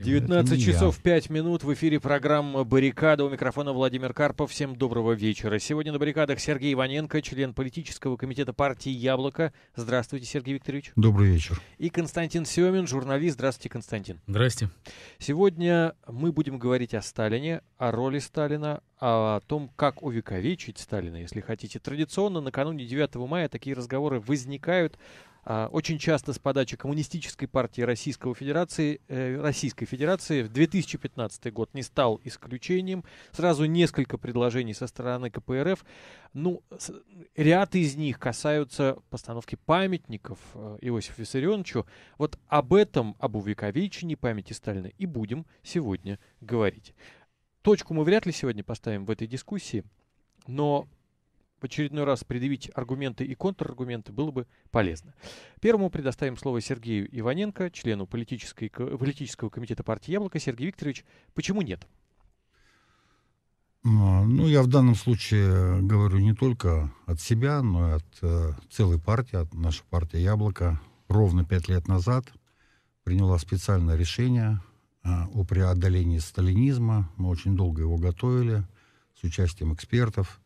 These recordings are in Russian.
19 часов 5 минут в эфире программа «Баррикада». У микрофона Владимир Карпов. Всем доброго вечера. Сегодня на «Баррикадах» Сергей Иваненко, член политического комитета партии «Яблоко». Здравствуйте, Сергей Викторович. Добрый вечер. И Константин Семин, журналист. Здравствуйте, Константин. Здрасте. Сегодня мы будем говорить о Сталине, о роли Сталина, о том, как увековечить Сталина, если хотите. Традиционно накануне 9 мая такие разговоры возникают, а, очень часто с подачи Коммунистической партии э, Российской Федерации, Российской Федерации. 2015 год не стал исключением. Сразу несколько предложений со стороны КПРФ. Ну, ряд из них касаются постановки памятников э, Иосифу Виссарионовичу. Вот об этом, об увековечении памяти Сталина и будем сегодня говорить. Точку мы вряд ли сегодня поставим в этой дискуссии, но в очередной раз предъявить аргументы и контраргументы было бы полезно. Первому предоставим слово Сергею Иваненко, члену политического комитета партии «Яблоко». Сергей Викторович, почему нет? А, ну, я в данном случае говорю не только от себя, но и от э, целой партии, от нашей партии «Яблоко». Ровно пять лет назад приняла специальное решение э, о преодолении сталинизма. Мы очень долго его готовили с участием экспертов,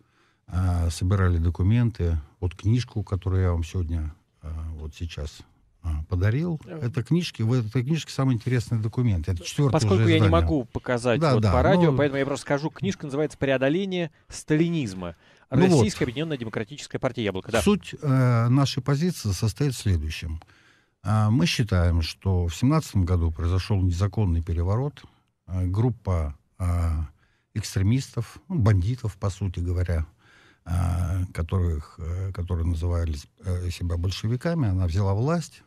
а, собирали документы, вот книжку, которую я вам сегодня а, вот сейчас а, подарил. Это книжки, в этой книжке самый интересный документ. Это четвертый Поскольку уже я издание. не могу показать да, вот да, по ну, радио, ну, поэтому я просто скажу, книжка называется «Преодоление сталинизма». Ну Российская вот. Объединенная Демократическая партия «Яблоко». Да. Суть э, нашей позиции состоит в следующем. Э, мы считаем, что в 17 году произошел незаконный переворот. Э, группа э, экстремистов, ну, бандитов, по сути говоря, Э, которых, э, которые называли э, себя большевиками, она взяла власть.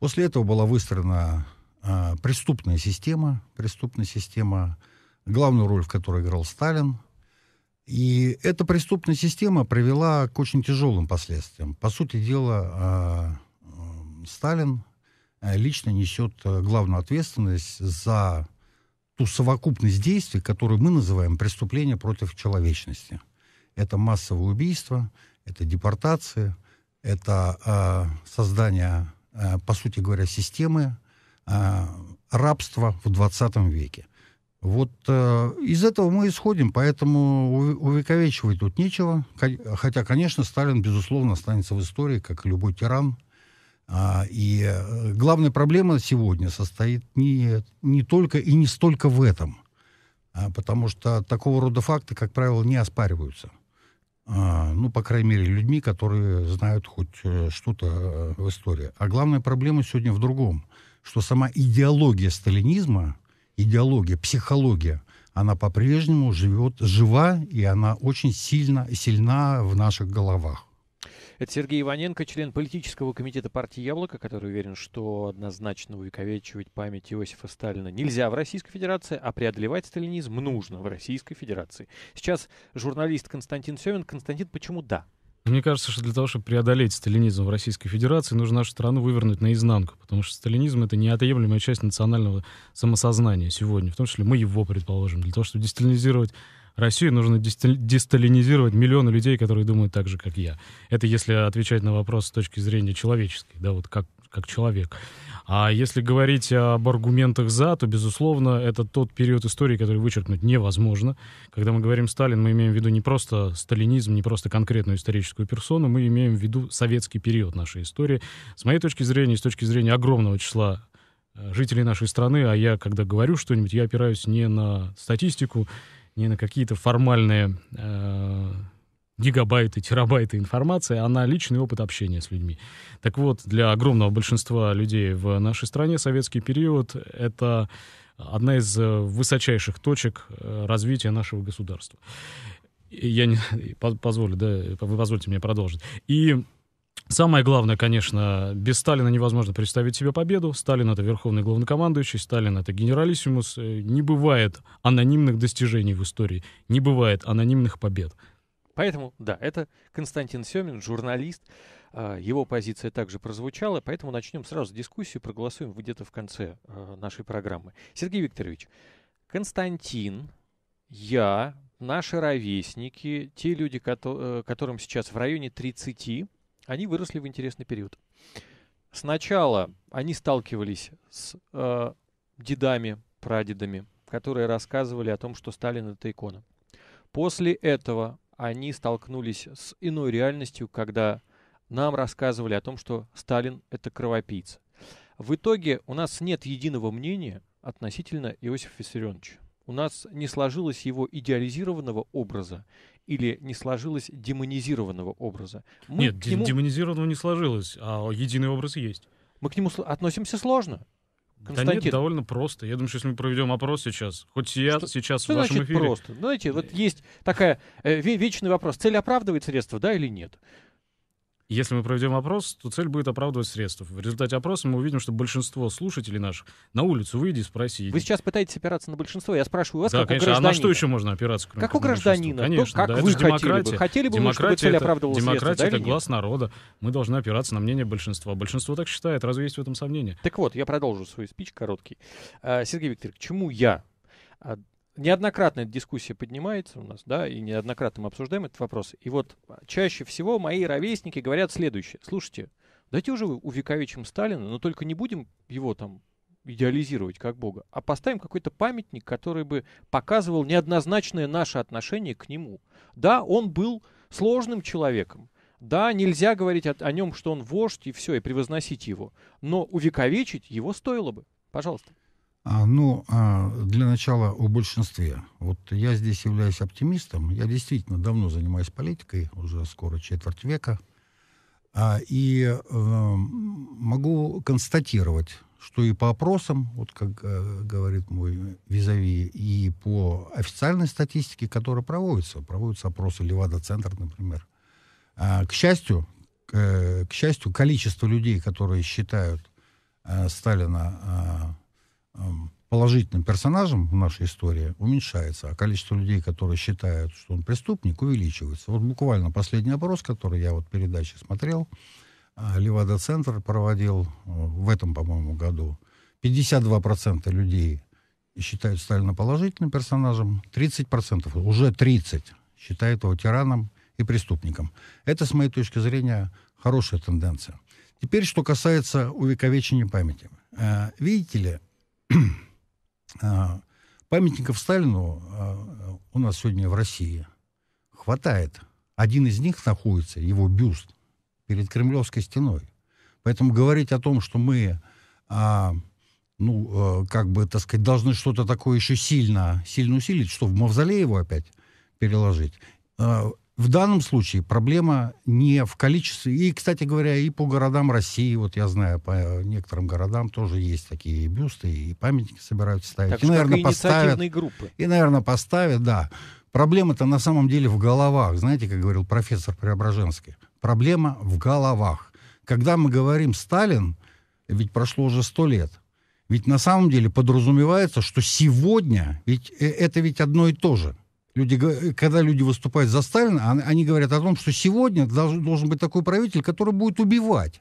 После этого была выстроена преступная система, преступная система, главную роль в которой играл Сталин. И эта преступная система привела к очень тяжелым последствиям. По сути дела, Сталин лично несет главную ответственность за ту совокупность действий, которую мы называем преступление против человечности – это массовое убийство, это депортация, это э, создание, э, по сути говоря, системы э, рабства в 20 веке. Вот э, из этого мы исходим, поэтому увековечивать тут нечего. Хотя, конечно, Сталин, безусловно, останется в истории, как и любой тиран. А, и э, главная проблема сегодня состоит не, не только и не столько в этом. А, потому что такого рода факты, как правило, не оспариваются. А, ну, по крайней мере, людьми, которые знают хоть э, что-то э, в истории. А главная проблема сегодня в другом, что сама идеология сталинизма, идеология, психология, она по-прежнему живет, жива, и она очень сильно, сильна в наших головах. Это Сергей Иваненко, член политического комитета партии «Яблоко», который уверен, что однозначно увековечивать память Иосифа Сталина нельзя в Российской Федерации, а преодолевать сталинизм нужно в Российской Федерации. Сейчас журналист Константин Семин. Константин, почему да? Мне кажется, что для того, чтобы преодолеть сталинизм в Российской Федерации, нужно нашу страну вывернуть наизнанку, потому что сталинизм — это неотъемлемая часть национального самосознания сегодня, в том числе мы его, предположим, для того, чтобы десталинизировать Россию нужно десталинизировать миллионы людей, которые думают так же, как я. Это если отвечать на вопрос с точки зрения человеческой, да, вот как, как человек. А если говорить об аргументах «за», то, безусловно, это тот период истории, который вычеркнуть невозможно. Когда мы говорим «Сталин», мы имеем в виду не просто сталинизм, не просто конкретную историческую персону, мы имеем в виду советский период нашей истории. С моей точки зрения и с точки зрения огромного числа э, жителей нашей страны, а я, когда говорю что-нибудь, я опираюсь не на статистику, не на какие-то формальные э, гигабайты, терабайты информации, а на личный опыт общения с людьми. Так вот, для огромного большинства людей в нашей стране советский период — это одна из э, высочайших точек э, развития нашего государства. Я не... Позволю, да, вы позвольте мне продолжить. И Самое главное, конечно, без Сталина невозможно представить себе победу. Сталин — это верховный главнокомандующий, Сталин — это генералиссимус. Э, не бывает анонимных достижений в истории, не бывает анонимных побед. Поэтому, да, это Константин Семин, журналист. А, его позиция также прозвучала, поэтому начнем сразу дискуссию, проголосуем где-то в конце а, нашей программы. Сергей Викторович, Константин, я, наши ровесники, те люди, э, которым сейчас в районе 30, они выросли в интересный период. Сначала они сталкивались с э, дедами, прадедами, которые рассказывали о том, что Сталин это икона. После этого они столкнулись с иной реальностью, когда нам рассказывали о том, что Сталин это кровопийца. В итоге у нас нет единого мнения относительно Иосифа Виссарионовича у нас не сложилось его идеализированного образа или не сложилось демонизированного образа. Мы Нет, нему... демонизированного не сложилось, а единый образ есть. Мы к нему относимся сложно. Константин. Да нет, довольно просто. Я думаю, что если мы проведем опрос сейчас, хоть я что, сейчас что в вашем эфире... просто? Знаете, ну, вот есть такая э, вечный вопрос. Цель оправдывает средства, да или нет? Если мы проведем опрос, то цель будет оправдывать средства. В результате опроса мы увидим, что большинство слушателей наших на улицу выйди и спроси. Вы сейчас пытаетесь опираться на большинство. Я спрашиваю вас, да, как конечно, у гражданина. А на что еще можно опираться, кроме как, у гражданина? Ну, конечно, то, как да, вы это хотели бы? Хотели бы демократия вы, чтобы цель это, оправдывала Демократия средства, это да, глаз народа. Мы должны опираться на мнение большинства. Большинство так считает. Разве есть в этом сомнение? Так вот, я продолжу свой спич короткий. А, Сергей Викторович, к чему я а, неоднократно эта дискуссия поднимается у нас, да, и неоднократно мы обсуждаем этот вопрос. И вот а, чаще всего мои ровесники говорят следующее. Слушайте, дайте уже увековечим Сталина, но только не будем его там идеализировать как Бога, а поставим какой-то памятник, который бы показывал неоднозначное наше отношение к нему. Да, он был сложным человеком, да, нельзя говорить о, о нем, что он вождь и все, и превозносить его, но увековечить его стоило бы. Пожалуйста. А, ну, а, для начала о большинстве. Вот я здесь являюсь оптимистом. Я действительно давно занимаюсь политикой, уже скоро четверть века. А, и эм, могу констатировать, что и по опросам, вот как э, говорит мой визави, и по официальной статистике, которая проводится, проводятся опросы Левада-центр, например, к счастью, э, к счастью, количество людей, которые считают э, Сталина Эм, положительным персонажем в нашей истории уменьшается, а количество людей, которые считают, что он преступник, увеличивается. Вот буквально последний опрос, который я вот передачи смотрел, э, Левада-центр проводил э, в этом, по-моему, году. 52% людей считают Сталина положительным персонажем, 30%, уже 30% считают его тираном и преступником. Это, с моей точки зрения, хорошая тенденция. Теперь, что касается увековечения памяти. Э, видите ли, а, памятников Сталину а, у нас сегодня в России хватает. Один из них находится, его бюст, перед Кремлевской стеной. Поэтому говорить о том, что мы, а, ну, а, как бы, так сказать, должны что-то такое еще сильно, сильно усилить, что в Мавзолей его опять переложить, а, в данном случае проблема не в количестве. И, кстати говоря, и по городам России, вот я знаю, по некоторым городам тоже есть такие бюсты, и памятники собираются ставить. Так и, наверное, и поставят, группы. И, наверное, поставят, да. Проблема-то на самом деле в головах. Знаете, как говорил профессор Преображенский, проблема в головах. Когда мы говорим «Сталин», ведь прошло уже сто лет, ведь на самом деле подразумевается, что сегодня, ведь э, это ведь одно и то же. Люди, когда люди выступают за Сталина, они говорят о том, что сегодня должен, быть такой правитель, который будет убивать,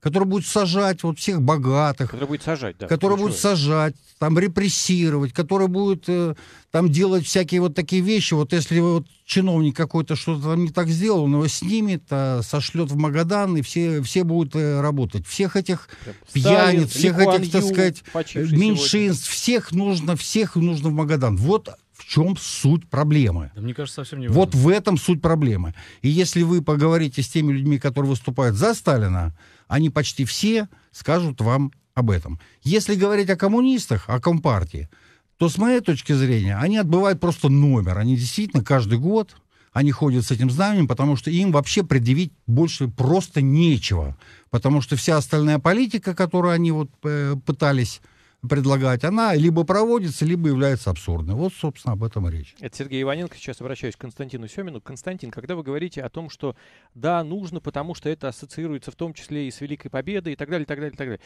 который будет сажать вот всех богатых, который будет сажать, да, который будет сажать, там репрессировать, который будет э, там делать всякие вот такие вещи. Вот если вот чиновник какой-то что-то там не так сделал, он его снимет, а, сошлет в Магадан, и все, все будут э, работать. Всех этих Прям пьяниц, Сталин, всех этих, так сказать, меньшинств, сегодня. всех нужно, всех нужно в Магадан. Вот чем суть проблемы. Да, мне кажется, совсем не важно. Вот в этом суть проблемы. И если вы поговорите с теми людьми, которые выступают за Сталина, они почти все скажут вам об этом. Если говорить о коммунистах, о Компартии, то с моей точки зрения они отбывают просто номер. Они действительно каждый год они ходят с этим знаменем, потому что им вообще предъявить больше просто нечего. Потому что вся остальная политика, которую они вот э, пытались предлагать, она либо проводится, либо является абсурдной. Вот, собственно, об этом и речь. Это Сергей Иваненко. Сейчас обращаюсь к Константину Семину. Константин, когда вы говорите о том, что да, нужно, потому что это ассоциируется в том числе и с Великой Победой и так далее, и так далее, и так далее.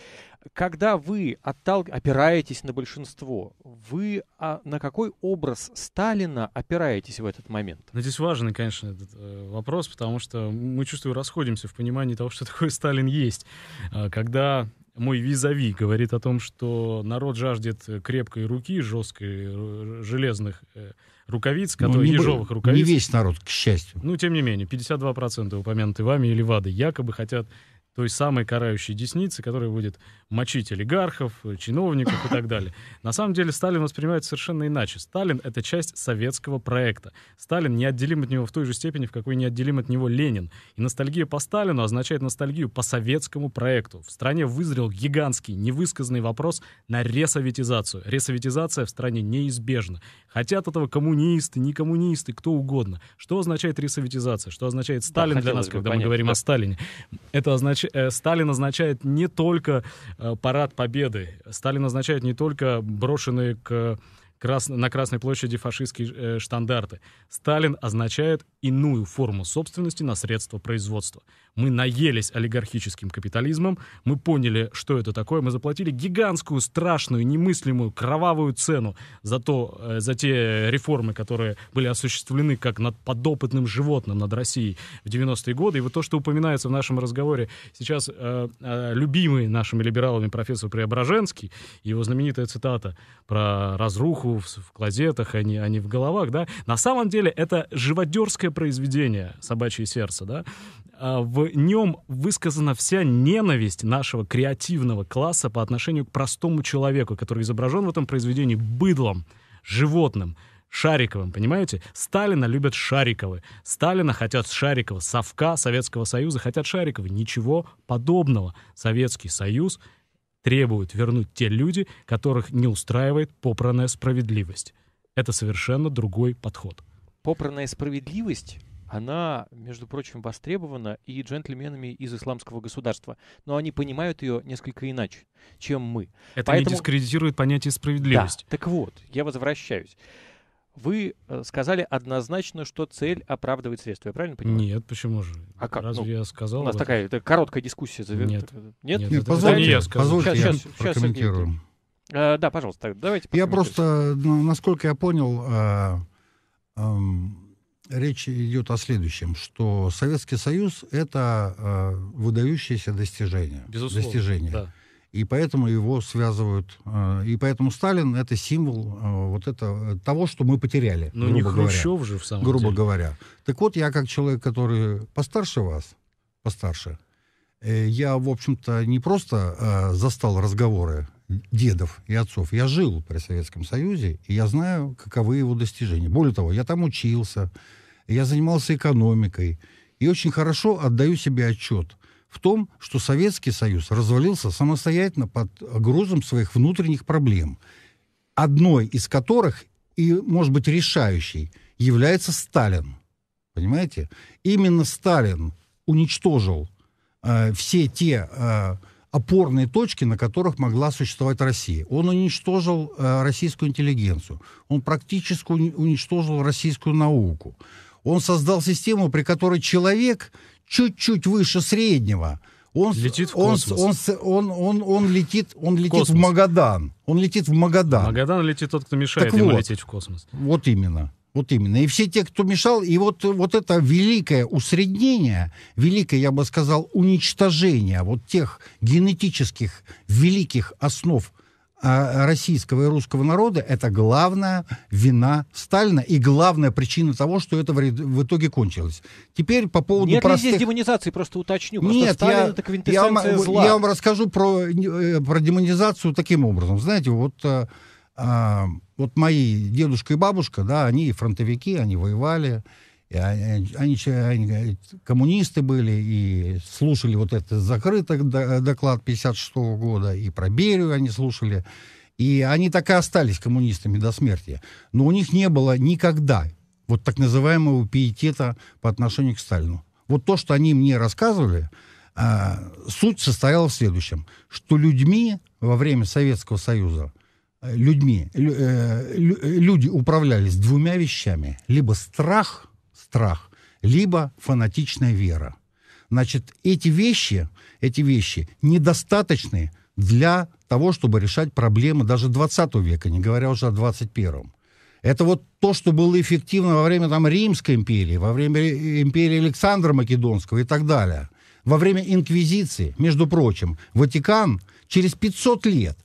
Когда вы оттал... опираетесь на большинство, вы а, на какой образ Сталина опираетесь в этот момент? Ну, здесь важный, конечно, этот э, вопрос, потому что мы, чувствую, расходимся в понимании того, что такое Сталин есть. А когда мой визави говорит о том, что народ жаждет э, крепкой руки, жесткой, э, железных э, рукавиц, ну, которые, ну, ежовых был, рукавиц. Не весь народ, к счастью. Ну, тем не менее, 52% упомянуты вами или ВАДы якобы хотят той самой карающей десницы, которая будет мочить олигархов, чиновников и так далее. На самом деле Сталин воспринимается совершенно иначе. Сталин — это часть советского проекта. Сталин неотделим от него в той же степени, в какой неотделим от него Ленин. И ностальгия по Сталину означает ностальгию по советскому проекту. В стране вызрел гигантский, невысказанный вопрос на ресоветизацию. Ресоветизация в стране неизбежна. Хотят этого коммунисты, не коммунисты, кто угодно. Что означает ресоветизация? Что означает Сталин да, для нас, когда понять, мы говорим да. о Сталине? Это означает... Э, Сталин означает не только Э, парад победы. Стали назначать не только брошенные к крас... на Красной площади фашистские э, штандарты. Сталин означает иную форму собственности на средства производства. Мы наелись олигархическим капитализмом, мы поняли, что это такое, мы заплатили гигантскую, страшную, немыслимую, кровавую цену за, то, э, за те реформы, которые были осуществлены как над подопытным животным над Россией в 90-е годы. И вот то, что упоминается в нашем разговоре сейчас э, э, любимый нашими либералами профессор Преображенский, его знаменитая цитата про разруху в, в клозетах, а не, а не в головах, да, на самом деле это живодерское произведение «Собачье сердце», да, а, в нем высказана вся ненависть нашего креативного класса по отношению к простому человеку, который изображен в этом произведении быдлом, животным, Шариковым, понимаете? Сталина любят Шариковы. Сталина хотят Шарикова, совка Советского Союза хотят Шариковы. Ничего подобного. Советский Союз требует вернуть те люди, которых не устраивает попранная справедливость. Это совершенно другой подход. Попранная справедливость она, между прочим, востребована и джентльменами из исламского государства. Но они понимают ее несколько иначе, чем мы. Это Поэтому... не дискредитирует понятие справедливости. Да, так вот, я возвращаюсь. Вы э, сказали однозначно, что цель оправдывает средства. Я правильно понимаю? Нет, почему же? А как? Разве ну, я сказал? У нас такая это короткая дискуссия. завершена. Нет. Нет? Нет, Нет позвольте, я сказал. позвольте, сейчас, я сейчас, прокомментирую. Сейчас, э, а, да, пожалуйста, давайте. Я просто, насколько я понял, а, а, речь идет о следующем, что Советский Союз — это э, выдающееся достижение. Безусловно, достижение. Да. И поэтому его связывают. Э, и поэтому Сталин — это символ э, вот это, того, что мы потеряли. Но ну, грубо не Хрущев говоря, же в самом Грубо деле. говоря. Так вот, я как человек, который постарше вас, постарше, э, я, в общем-то, не просто э, застал разговоры дедов и отцов. Я жил при Советском Союзе, и я знаю, каковы его достижения. Более того, я там учился, я занимался экономикой, и очень хорошо отдаю себе отчет в том, что Советский Союз развалился самостоятельно под грузом своих внутренних проблем, одной из которых, и, может быть, решающей, является Сталин. Понимаете? Именно Сталин уничтожил э, все те... Э, опорные точки, на которых могла существовать Россия. Он уничтожил э, российскую интеллигенцию, он практически уничтожил российскую науку. Он создал систему, при которой человек чуть-чуть выше среднего, он летит в космос. Он, он, он, он, летит, он летит космос. в Магадан. Он летит в Магадан. Магадан летит тот, кто мешает так ему вот, лететь в космос. Вот именно. Вот именно. И все те, кто мешал, и вот, вот это великое усреднение, великое, я бы сказал, уничтожение вот тех генетических великих основ а, российского и русского народа, это главная вина Сталина и главная причина того, что это в итоге кончилось. Теперь по поводу Нет простых... здесь демонизации, просто уточню. Просто Нет, Сталин я, это квинтэссенция я, вам, зла. я вам расскажу про, э, про демонизацию таким образом. Знаете, вот э, а, вот мои дедушка и бабушка, да, они фронтовики, они воевали, и они, они, они коммунисты были и слушали вот этот закрытый доклад 56 -го года, и про Берию они слушали, и они так и остались коммунистами до смерти. Но у них не было никогда вот так называемого пиетета по отношению к Сталину. Вот то, что они мне рассказывали, а, суть состояла в следующем, что людьми во время Советского Союза – людьми, э, э, люди управлялись двумя вещами. Либо страх, страх, либо фанатичная вера. Значит, эти вещи, эти вещи недостаточны для того, чтобы решать проблемы даже 20 века, не говоря уже о 21. Это вот то, что было эффективно во время там, Римской империи, во время э, империи Александра Македонского и так далее. Во время инквизиции, между прочим, Ватикан через 500 лет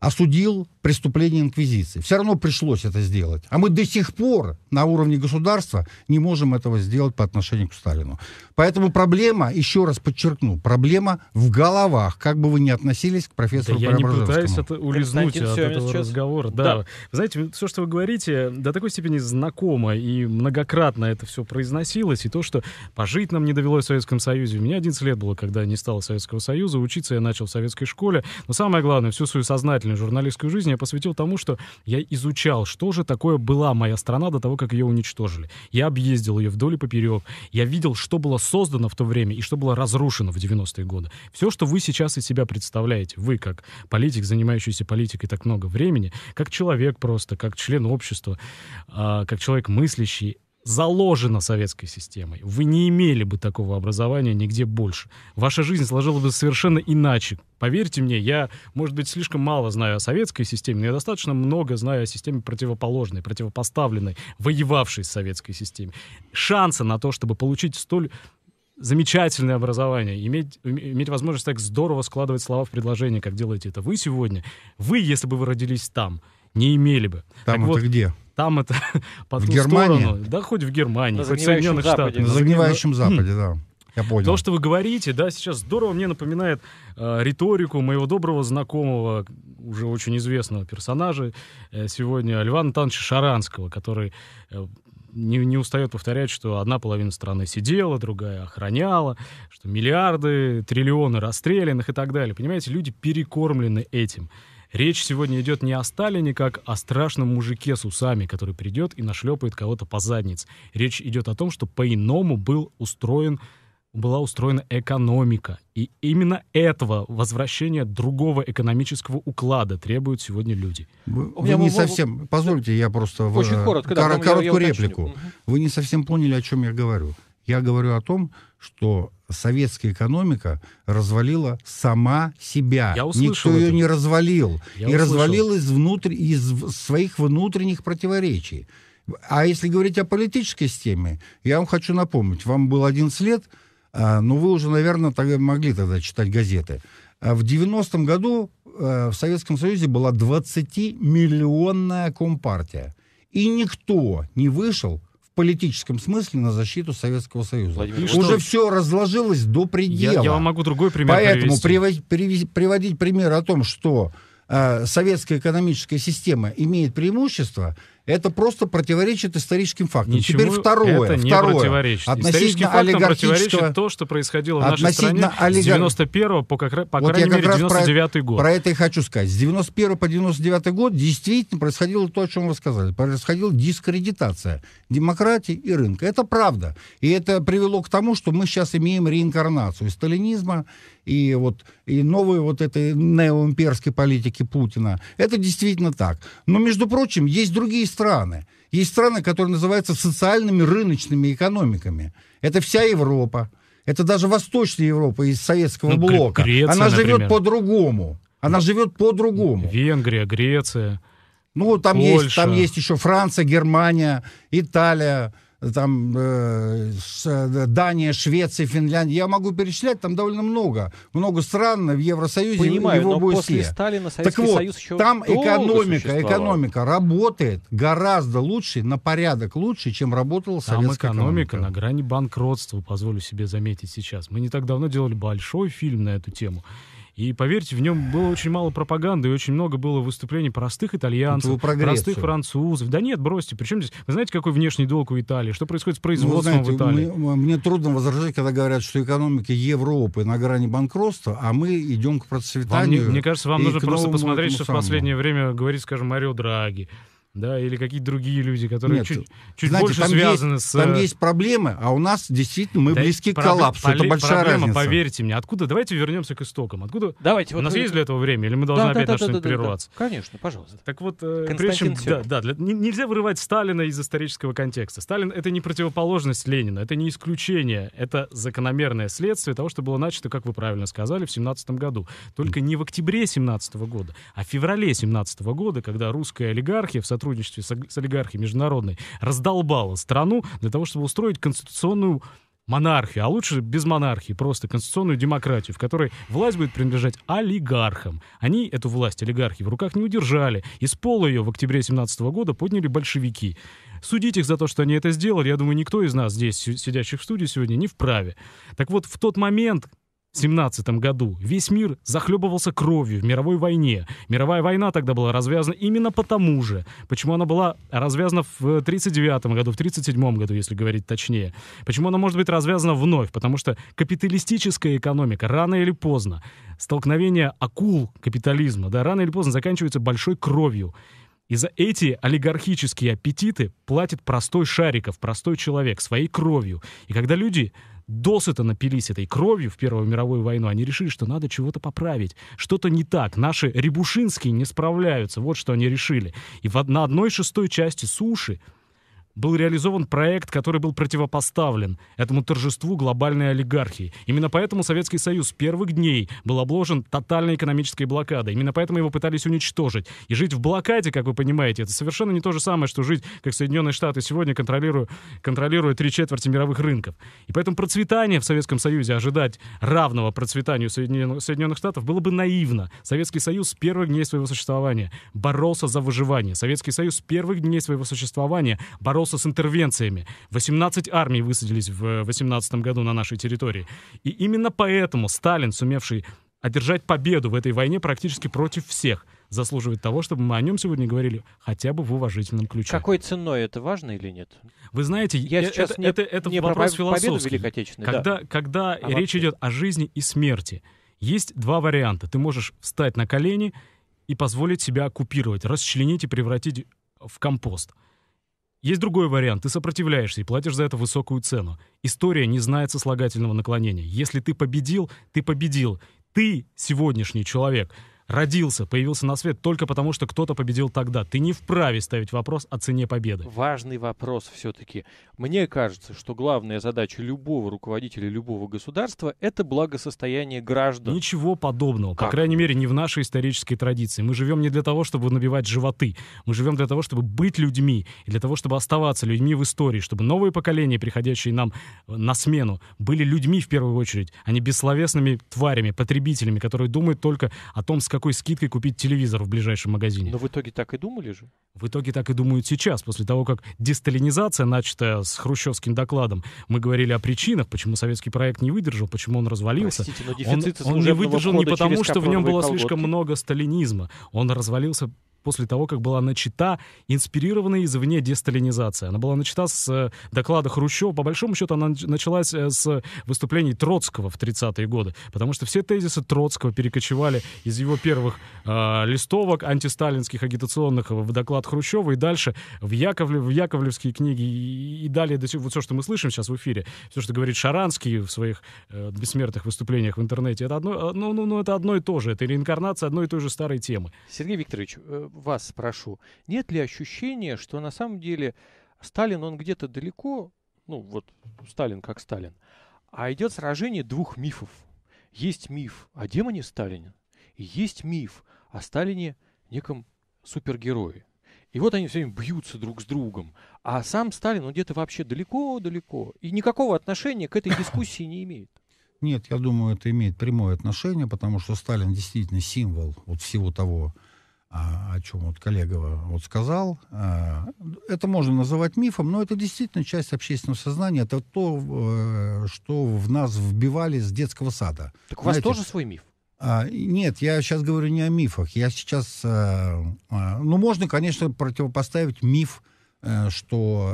осудил преступление инквизиции. Все равно пришлось это сделать. А мы до сих пор на уровне государства не можем этого сделать по отношению к Сталину. Поэтому проблема, еще раз подчеркну, проблема в головах, как бы вы ни относились к профессору да Я не пытаюсь это улизнуть от этого сейчас... разговора. Да. да. Знаете, все, что вы говорите, до такой степени знакомо и многократно это все произносилось. И то, что пожить нам не довелось в Советском Союзе. У меня 11 лет было, когда не стало Советского Союза. Учиться я начал в советской школе. Но самое главное, всю свою сознательную журналистскую жизнь я посвятил тому, что я изучал, что же такое была моя страна до того, как ее уничтожили. Я объездил ее вдоль и поперек. Я видел, что было создано в то время и что было разрушено в 90-е годы. Все, что вы сейчас из себя представляете, вы как политик, занимающийся политикой так много времени, как человек просто, как член общества, а, как человек мыслящий, заложено советской системой. Вы не имели бы такого образования нигде больше. Ваша жизнь сложилась бы совершенно иначе. Поверьте мне, я, может быть, слишком мало знаю о советской системе, но я достаточно много знаю о системе противоположной, противопоставленной, воевавшей с советской системой. Шансы на то, чтобы получить столь замечательное образование, иметь, иметь возможность так здорово складывать слова в предложение, как делаете это вы сегодня, вы, если бы вы родились там — не имели бы. Там так это вот, где? Там это по в ту Германии? сторону. Да, хоть в Германии, На хоть в Соединенных Западе. Штатах. На загнивающем Западе, да. Я понял. То, что вы говорите, да, сейчас здорово мне напоминает э, риторику моего доброго знакомого, уже очень известного персонажа э, сегодня, Льва Антоновича Шаранского, который э, не, не устает повторять, что одна половина страны сидела, другая охраняла, что миллиарды, триллионы расстрелянных и так далее. Понимаете, люди перекормлены этим. Речь сегодня идет не о Сталине, как о страшном мужике с усами, который придет и нашлепает кого-то по заднице. Речь идет о том, что по-иному был устроен была устроена экономика. И именно этого возвращения другого экономического уклада требуют сегодня люди. Вы, вы не могу... совсем... Позвольте, я просто... Очень в, э, коротко, да, короткую я, я реплику. Уточню. Вы не совсем поняли, о чем я говорю. Я говорю о том, что советская экономика развалила сама себя. Я услышал Никто это. ее не развалил. Я и услышал. развалил из, внутр... из своих внутренних противоречий. А если говорить о политической системе, я вам хочу напомнить, вам было 11 лет, а, но вы уже, наверное, тогда могли тогда читать газеты. А в 90-м году э, в Советском Союзе была 20-миллионная компартия. И никто не вышел политическом смысле на защиту Советского Союза. Владимир, Уже что? все разложилось до предела. Я, я вам могу другой пример Поэтому привести. Прив, приводить пример о том, что э, советская экономическая система имеет преимущество – это просто противоречит историческим фактам. Ничему Теперь второе. Это не второе. противоречит. Относительно олигархического... противоречит то, что происходило в нашей стране олигар... с 91 по, как, по вот крайней мере, 99 про... год. Про это и хочу сказать. С 91 по 99 год действительно происходило то, о чем вы сказали. Происходила дискредитация демократии и рынка. Это правда. И это привело к тому, что мы сейчас имеем реинкарнацию сталинизма и вот и новой вот этой неоимперской политики Путина. Это действительно так. Но, между прочим, есть другие страны. Есть страны, которые называются социальными рыночными экономиками. Это вся Европа. Это даже Восточная Европа из Советского ну, блока. Греция, Она живет по-другому. Она живет по-другому. Венгрия, Греция. Ну, там Польша. есть, там есть еще Франция, Германия, Италия, там э, э, Дания, Швеция, Финляндия. Я могу перечислять, там довольно много. Много стран в Евросоюзе. Понимаю, его но после все. Сталина Советский так вот, Союз еще там экономика, экономика работает гораздо лучше, на порядок лучше, чем работала там советская экономика. экономика на грани банкротства, позволю себе заметить сейчас. Мы не так давно делали большой фильм на эту тему. И, поверьте, в нем было очень мало пропаганды, и очень много было выступлений простых итальянцев, простых французов. Да нет, бросьте. Причем здесь... Вы знаете, какой внешний долг у Италии? Что происходит с производством ну, знаете, в Италии? Мы, мне трудно возражать, когда говорят, что экономика Европы на грани банкротства, а мы идем к процветанию. Вам, мне, мне кажется, вам нужно просто посмотреть, что самому. в последнее время говорит, скажем, Марио Драги, да, или какие-то другие люди, которые Нет, чуть, э, чуть знаете, больше там связаны есть, с... Там э, есть проблемы, а у нас действительно мы да близки к коллапсу. Это большая проблема, разница. поверьте мне. Откуда? Давайте вернемся к истокам. Откуда? Давайте. У вот нас вы... есть для этого время, или мы должны да, опять да, на что-нибудь да, прерваться? Да, да. Конечно, пожалуйста. Так вот, э, прежде чем... Да, да, для... Нельзя вырывать Сталина из исторического контекста. Сталин — это не противоположность Ленина, это не исключение, это закономерное следствие того, что было начато, как вы правильно сказали, в 17 году. Только не в октябре 17 года, а в феврале 17 года, когда русская олигархия в сотрудничестве сотрудничестве с, с олигархией международной раздолбала страну для того, чтобы устроить конституционную монархию, а лучше без монархии, просто конституционную демократию, в которой власть будет принадлежать олигархам. Они эту власть, олигархи, в руках не удержали. Из пола ее в октябре 17 года подняли большевики. Судить их за то, что они это сделали, я думаю, никто из нас здесь, сидящих в студии сегодня, не вправе. Так вот, в тот момент, 1917 году весь мир захлебывался кровью в мировой войне. Мировая война тогда была развязана именно потому же, почему она была развязана в 1939 э, году, в 1937 году, если говорить точнее. Почему она может быть развязана вновь? Потому что капиталистическая экономика рано или поздно, столкновение акул капитализма, да, рано или поздно заканчивается большой кровью. И за эти олигархические аппетиты платит простой шариков, простой человек своей кровью. И когда люди досыта напились этой кровью в Первую мировую войну, они решили, что надо чего-то поправить. Что-то не так. Наши ребушинские не справляются. Вот что они решили. И на одной шестой части суши был реализован проект, который был противопоставлен этому торжеству глобальной олигархии. Именно поэтому Советский Союз с первых дней был обложен тотальной экономической блокадой. Именно поэтому его пытались уничтожить. И жить в блокаде, как вы понимаете, это совершенно не то же самое, что жить, как Соединенные Штаты сегодня контролируют, контролируют три четверти мировых рынков. И поэтому процветание в Советском Союзе, ожидать равного процветанию Соединенных Штатов было бы наивно. Советский Союз с первых дней своего существования боролся за выживание. Советский Союз с первых дней своего существования боролся боролся с интервенциями. 18 армий высадились в 18 э, году на нашей территории. И именно поэтому Сталин, сумевший одержать победу в этой войне практически против всех, заслуживает того, чтобы мы о нем сегодня говорили хотя бы в уважительном ключе. Какой ценой это важно или нет? Вы знаете, я э, это, сейчас не, это, это не вопрос про философский. Великой когда да. когда а речь вообще. идет о жизни и смерти, есть два варианта. Ты можешь встать на колени и позволить себя оккупировать, расчленить и превратить в компост. Есть другой вариант. Ты сопротивляешься и платишь за это высокую цену. История не знает сослагательного наклонения. Если ты победил, ты победил. Ты сегодняшний человек — родился, появился на свет только потому, что кто-то победил тогда. Ты не вправе ставить вопрос о цене победы. Важный вопрос все-таки. Мне кажется, что главная задача любого руководителя любого государства — это благосостояние граждан. Ничего подобного. Как? По крайней мере, не в нашей исторической традиции. Мы живем не для того, чтобы набивать животы. Мы живем для того, чтобы быть людьми. И для того, чтобы оставаться людьми в истории. Чтобы новые поколения, приходящие нам э, на смену, были людьми в первую очередь, а не бессловесными тварями, потребителями, которые думают только о том, с какой скидкой купить телевизор в ближайшем магазине. Но в итоге так и думали же. В итоге так и думают сейчас, после того, как десталинизация, начатая с хрущевским докладом, мы говорили о причинах, почему советский проект не выдержал, почему он развалился. Простите, но он, он не выдержал не потому, что в нем было колготки. слишком много сталинизма. Он развалился после того, как была начата инспирированная извне десталинизация. Она была начата с э, доклада Хрущева. По большому счету, она началась э, с выступлений Троцкого в 30-е годы, потому что все тезисы Троцкого перекочевали из его первых э, листовок антисталинских агитационных в доклад Хрущева и дальше в, Яковлев, в Яковлевские книги и, и далее до сих, вот все, что мы слышим сейчас в эфире, все, что говорит Шаранский в своих э, бессмертных выступлениях в интернете, это одно, э, ну, ну, ну, это одно и то же, это реинкарнация одной и той же старой темы. Сергей Викторович, вас спрошу, нет ли ощущения, что на самом деле Сталин, он где-то далеко, ну вот Сталин как Сталин, а идет сражение двух мифов. Есть миф о демоне Сталине и есть миф о Сталине неком супергерое. И вот они все время бьются друг с другом. А сам Сталин, он где-то вообще далеко-далеко. И никакого отношения к этой дискуссии не имеет. Нет, я думаю, это имеет прямое отношение, потому что Сталин действительно символ вот всего того а, о чем вот коллега вот сказал. А, это можно называть мифом, но это действительно часть общественного сознания. Это то, э, что в нас вбивали с детского сада. Так у вас тоже свой миф? А, нет, я сейчас говорю не о мифах. Я сейчас... Э, ну, можно, конечно, противопоставить миф, э, что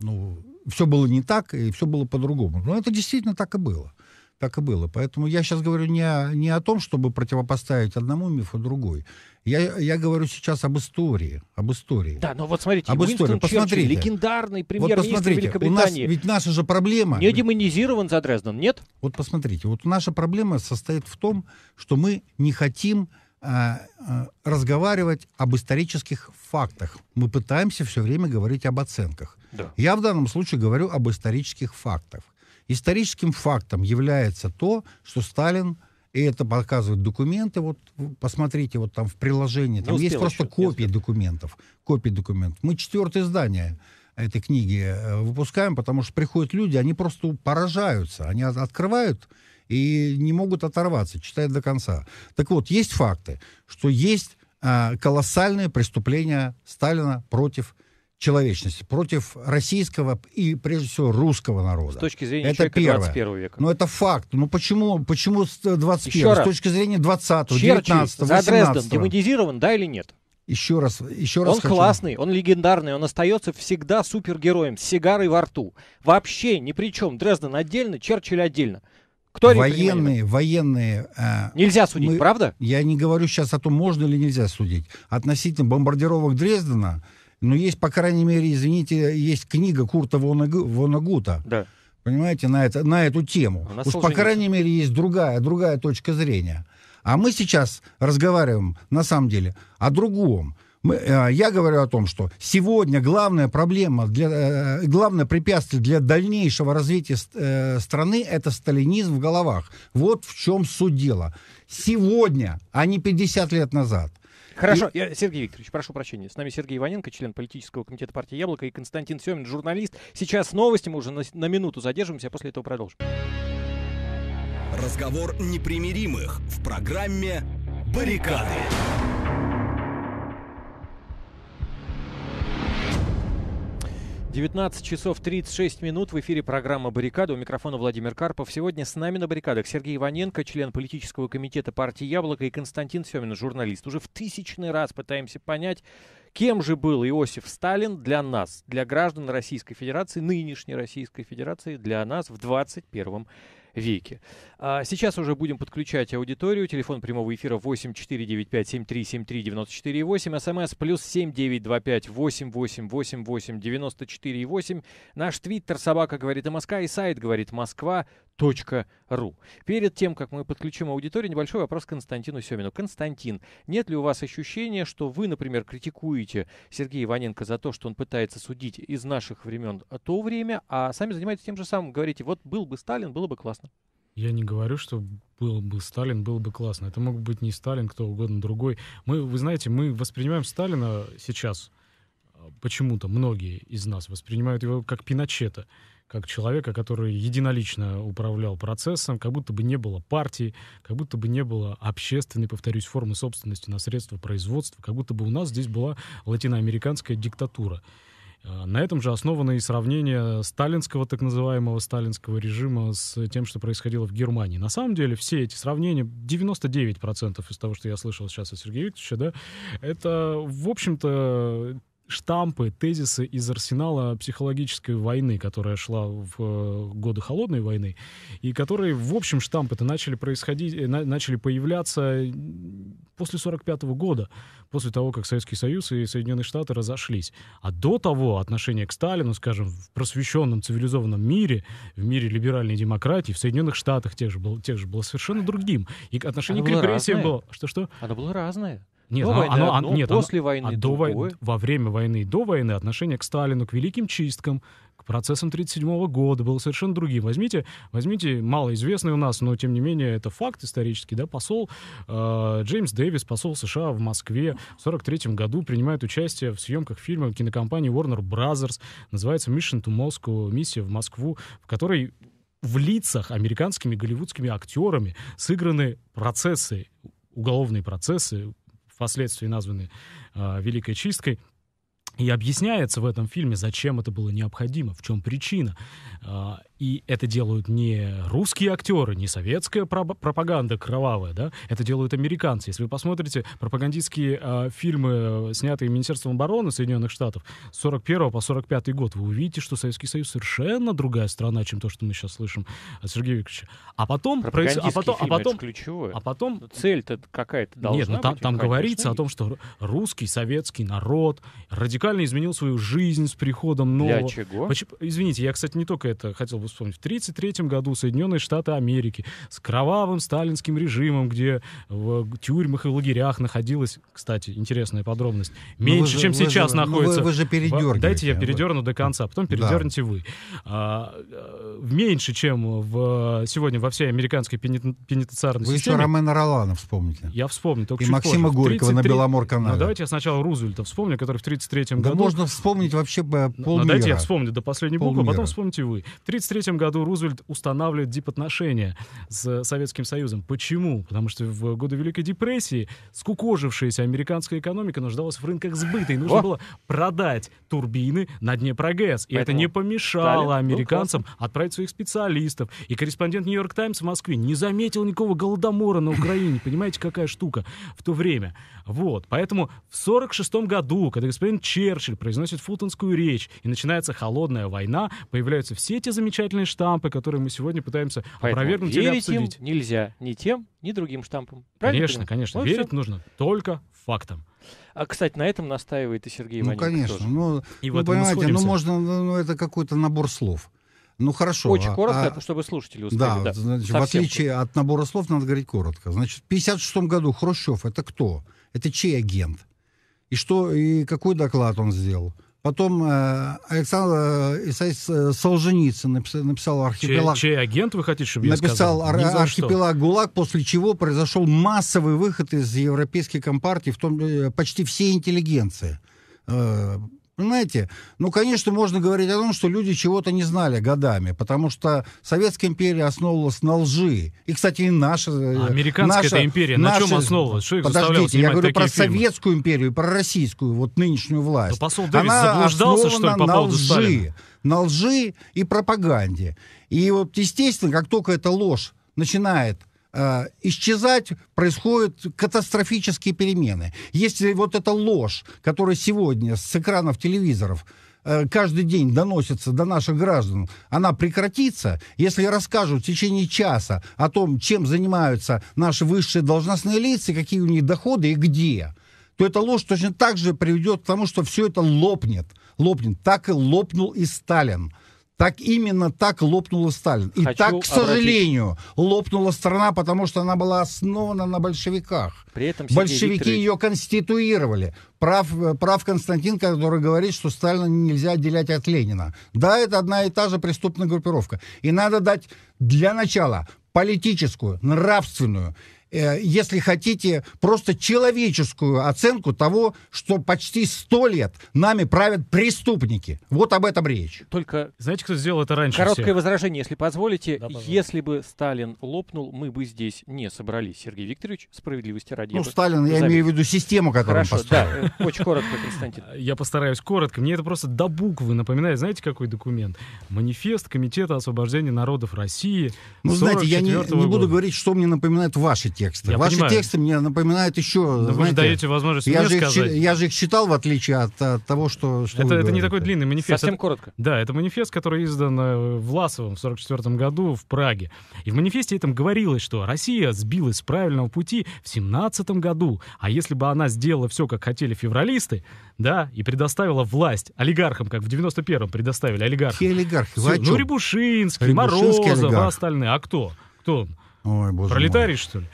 ну, все было не так и все было по-другому. Но это действительно так и было так и было. Поэтому я сейчас говорю не о, не о том, чтобы противопоставить одному мифу другой. Я, я говорю сейчас об истории, об истории. Да, но вот смотрите, об Уинстон истории. Черчилль, посмотрите. легендарный премьер-министр вот Великобритании. У нас, ведь наша же проблема... Не демонизирован за Дрезден, нет? Вот посмотрите, вот наша проблема состоит в том, что мы не хотим а, а, разговаривать об исторических фактах. Мы пытаемся все время говорить об оценках. Да. Я в данном случае говорю об исторических фактах. Историческим фактом является то, что Сталин и это показывают документы. Вот посмотрите, вот там в приложении, там ну, есть просто еще, копии документов. Копии документов. Мы четвертое издание этой книги э, выпускаем, потому что приходят люди, они просто поражаются. Они открывают и не могут оторваться, читают до конца. Так вот, есть факты, что есть а, колоссальные преступления Сталина против человечности, против российского и, прежде всего, русского народа. С точки зрения это человека первое. 21 века. Но ну, это факт. Ну почему, почему 21 э, Еще раз. С точки зрения 20 Черчилль 19 18 за Дрезден демонизирован, да или нет? Еще раз, еще раз. Он хочу. классный, он легендарный, он остается всегда супергероем с сигарой во рту. Вообще ни при чем. Дрезден отдельно, Черчилль отдельно. Кто военные, военные. Э, нельзя судить, мы, правда? Я не говорю сейчас о том, можно или нельзя судить. Относительно бомбардировок Дрездена, но ну, есть, по крайней мере, извините, есть книга Курта Вонагута. Да. Понимаете, на, это, на эту тему. Уж, по крайней мере, есть другая, другая точка зрения. А мы сейчас разговариваем, на самом деле, о другом. Мы, э, я говорю о том, что сегодня главная проблема, для, э, э главное препятствие для дальнейшего развития э, страны – это сталинизм в головах. Вот в чем суть дела. Сегодня, а не 50 лет назад – Хорошо, и... я, Сергей Викторович, прошу прощения. С нами Сергей Иваненко, член политического комитета партии «Яблоко», и Константин Семин, журналист. Сейчас новости, мы уже на, на минуту задержимся, а после этого продолжим. Разговор непримиримых в программе «Баррикады». 19 часов 36 минут. В эфире программа «Баррикада». У микрофона Владимир Карпов. Сегодня с нами на баррикадах Сергей Иваненко, член политического комитета партии «Яблоко» и Константин Семин, журналист. Уже в тысячный раз пытаемся понять, кем же был Иосиф Сталин для нас, для граждан Российской Федерации, нынешней Российской Федерации, для нас в 21 веке. А сейчас уже будем подключать аудиторию. Телефон прямого эфира 8495-7373-94-8. СМС плюс 7925-888-94-8. Наш твиттер «Собака говорит Москва и сайт «Говорит Москва» ру. Перед тем, как мы подключим аудиторию, небольшой вопрос Константину Семину. Константин, нет ли у вас ощущения, что вы, например, критикуете Сергея Иваненко за то, что он пытается судить из наших времен то время, а сами занимаетесь тем же самым, говорите, вот был бы Сталин, было бы классно? Я не говорю, что был бы Сталин, было бы классно. Это мог быть не Сталин, кто угодно другой. Мы, вы знаете, мы воспринимаем Сталина сейчас — а, почему-то многие из нас воспринимают его как Пиночета, как человека, который единолично управлял процессом, как будто бы не было партии, как будто бы не было общественной, повторюсь, формы собственности на средства производства, как будто бы у нас здесь была латиноамериканская диктатура. А, на этом же основано и сравнение сталинского, так называемого сталинского режима с тем, что происходило в Германии. На самом деле все эти сравнения, 99% из того, что я слышал сейчас от Сергея Викторовича, да, это, в общем-то, штампы, тезисы из арсенала психологической войны, которая шла в э, годы Холодной войны, и которые, в общем, штампы-то начали происходить, э, на, начали появляться после 1945 года, после того, как Советский Союз и Соединенные Штаты разошлись. А до того отношение к Сталину, скажем, в просвещенном цивилизованном мире, в мире либеральной демократии, в Соединенных Штатах тех же был, тех же было совершенно другим. И отношение Оно к репрессиям было... Что-что? Оно было разное. Нет, до оно, ну, войны оно, одно, нет, после оно, войны а до вой... Во время войны и до войны отношение к Сталину, к великим чисткам, к процессам 1937 года было совершенно другим. Возьмите, возьмите малоизвестный у нас, но тем не менее это факт исторический, да, посол э, Джеймс Дэвис, посол США в Москве в 1943 году принимает участие в съемках фильма кинокомпании Warner Brothers, называется «Mission to Moscow», «Миссия в Москву», в которой в лицах американскими голливудскими актерами сыграны процессы, уголовные процессы, впоследствии названный э, а, Великой Чисткой – и объясняется в этом фильме, зачем это было необходимо, в чем причина. А, и это делают не русские актеры, не советская пропаганда кровавая, да, это делают американцы. Если вы посмотрите пропагандистские а, фильмы, снятые Министерством обороны Соединенных Штатов с 41 по 45 год, вы увидите, что Советский Союз совершенно другая страна, чем то, что мы сейчас слышим от Сергея Викторовича. А потом... Проис... А потом, а фильм, а потом... ключевое. А потом... Цель-то какая-то должна Нет, ну, там, быть. там говорится о том, что русский, советский народ, радикал Радикально изменил свою жизнь с приходом нового... Для чего? Извините, я, кстати, не только это хотел бы вспомнить. В 1933 году Соединенные Штаты Америки с кровавым сталинским режимом, где в тюрьмах и лагерях находилось, кстати, интересная подробность, ну, меньше, же, чем сейчас же, ну, находится. Вы, вы же передергиваете. Дайте я передерну вот. до конца, а потом передерните да. вы. А, э, меньше, чем в, сегодня во всей американской пенитенциарной вы системе. Вы еще Ромена Ролана вспомните. Я вспомню, только И Максима позже. Горького 33... на Беломор-канале. Ну, давайте я сначала Рузвельта вспомню, который в 1933 1933 да можно вспомнить вообще э, полмира. Но дайте я вспомню до последней буквы, а потом вспомните вы. В 1933 году Рузвельт устанавливает дипотношения с Советским Союзом. Почему? Потому что в годы Великой депрессии скукожившаяся американская экономика нуждалась в рынках сбыта, и нужно О! было продать турбины на дне прогресс. И Поэтому это не помешало Сталин американцам отправить своих специалистов. И корреспондент Нью-Йорк Таймс в Москве не заметил никакого голодомора на Украине. Понимаете, какая штука в то время. Вот, поэтому в 46 году, когда господин Черчилль произносит фултонскую речь, и начинается холодная война, появляются все те замечательные штампы, которые мы сегодня пытаемся поэтому опровергнуть или обсудить. Им нельзя ни тем, ни другим штампом. Правильно конечно, конечно. Вот ну верить все. нужно только фактам. А, кстати, на этом настаивает и Сергей Ну, конечно. Тоже. Ну, и ну, понимаете, ну, можно, ну, ну, это какой-то набор слов. Ну хорошо. Очень а, коротко, а, чтобы слушатели успели. Да, да значит, в отличие от набора слов надо говорить коротко. Значит, в 1956 году Хрущев это кто? Это чей агент? И что, и какой доклад он сделал? Потом э, Александр э, э Солженицын написал, написал архипелаг. Чей, чей агент вы хотите, чтобы я написал сказал? Написал архипелаг что. ГУЛАГ, после чего произошел массовый выход из европейской компартии, в том э, почти все интеллигенции. Э, Понимаете? Ну, конечно, можно говорить о том, что люди чего-то не знали годами, потому что Советская империя основывалась на лжи. И, кстати, и наша... Э, а американская наша, империя наша... на чем основывалась? Что их Подождите, я говорю про фильмы? советскую империю, про российскую, вот нынешнюю власть. Да посол Дэвид Она заблуждался, что ли, по на лжи. На лжи и пропаганде. И вот, естественно, как только эта ложь начинает Э, исчезать, происходят катастрофические перемены. Если вот эта ложь, которая сегодня с экранов телевизоров э, каждый день доносится до наших граждан, она прекратится, если расскажут в течение часа о том, чем занимаются наши высшие должностные лица, какие у них доходы и где, то эта ложь точно так же приведет к тому, что все это лопнет. Лопнет. Так и лопнул и Сталин. Так именно так лопнула Сталин. И Хочу так, к сожалению, обратить... лопнула страна, потому что она была основана на большевиках. При этом Большевики Викторович... ее конституировали. Прав, э, прав Константин, который говорит, что Сталина нельзя отделять от Ленина. Да, это одна и та же преступная группировка. И надо дать для начала политическую, нравственную Э, если хотите, просто человеческую оценку того, что почти сто лет нами правят преступники. Вот об этом речь. Только, знаете, кто сделал это раньше? Короткое всех? возражение, если позволите. Да, если бы Сталин лопнул, мы бы здесь не собрались. Сергей Викторович, справедливости ради. Ну, Сталин, я имею в виду систему, которую Хорошо, он построил. Да, э, очень коротко, Константин. Я постараюсь коротко. Мне это просто до буквы напоминает, знаете, какой документ? Манифест Комитета освобождения народов России. Ну, знаете, я не, не буду говорить, что мне напоминает ваши темы тексты. Я Ваши понимаю. тексты мне напоминают еще... Но знаете, вы даете возможность я же, сказать. Их, я же их читал, в отличие от, от того, что... что это, это не такой длинный манифест. Совсем это, коротко. Да, это манифест, который издан Власовым э, в 1944 году в Праге. И в манифесте этом говорилось, что Россия сбилась с правильного пути в 17 году. А если бы она сделала все, как хотели февралисты, да, и предоставила власть олигархам, как в 91-м предоставили олигархам. Какие олигархи? Все, ну, Рябушинский, Рябушинский Морозов, а остальные. А кто? Кто он? Ой, боже Пролетарий, мой. что ли?